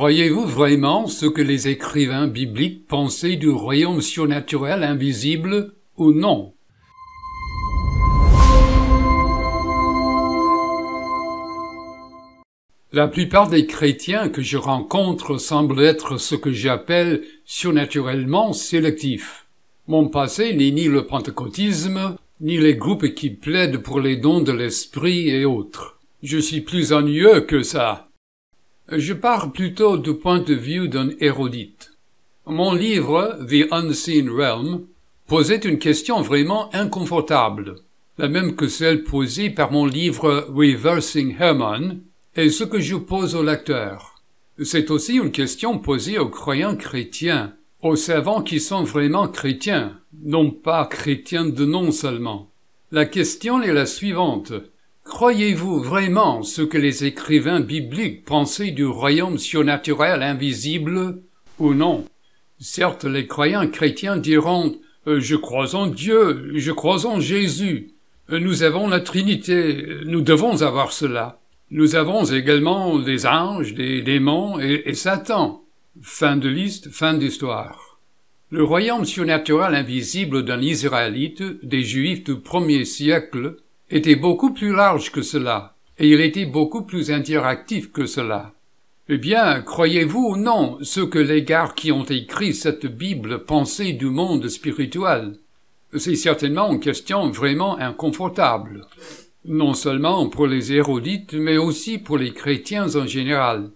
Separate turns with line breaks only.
Croyez-vous vraiment ce que les écrivains bibliques pensaient du royaume surnaturel invisible ou non La plupart des chrétiens que je rencontre semblent être ce que j'appelle surnaturellement sélectifs. Mon passé n'est ni le pentecôtisme, ni les groupes qui plaident pour les dons de l'esprit et autres. Je suis plus ennuyeux que ça. Je pars plutôt du point de vue d'un érudite. Mon livre, The Unseen Realm, posait une question vraiment inconfortable, la même que celle posée par mon livre Reversing Herman, et ce que je pose au lecteur. C'est aussi une question posée aux croyants chrétiens, aux savants qui sont vraiment chrétiens, non pas chrétiens de nom seulement. La question est la suivante. Croyez-vous vraiment ce que les écrivains bibliques pensaient du royaume surnaturel invisible ou non? Certes, les croyants chrétiens diront euh, Je crois en Dieu, je crois en Jésus. Euh, nous avons la Trinité, euh, nous devons avoir cela. Nous avons également des anges, des démons et, et Satan. Fin de liste, fin d'histoire. Le royaume surnaturel invisible d'un Israélite, des Juifs du premier siècle, était beaucoup plus large que cela, et il était beaucoup plus interactif que cela. Eh bien, croyez-vous ou non ce que les gars qui ont écrit cette Bible pensaient du monde spirituel C'est certainement une question vraiment inconfortable, non seulement pour les hérodites, mais aussi pour les chrétiens en général.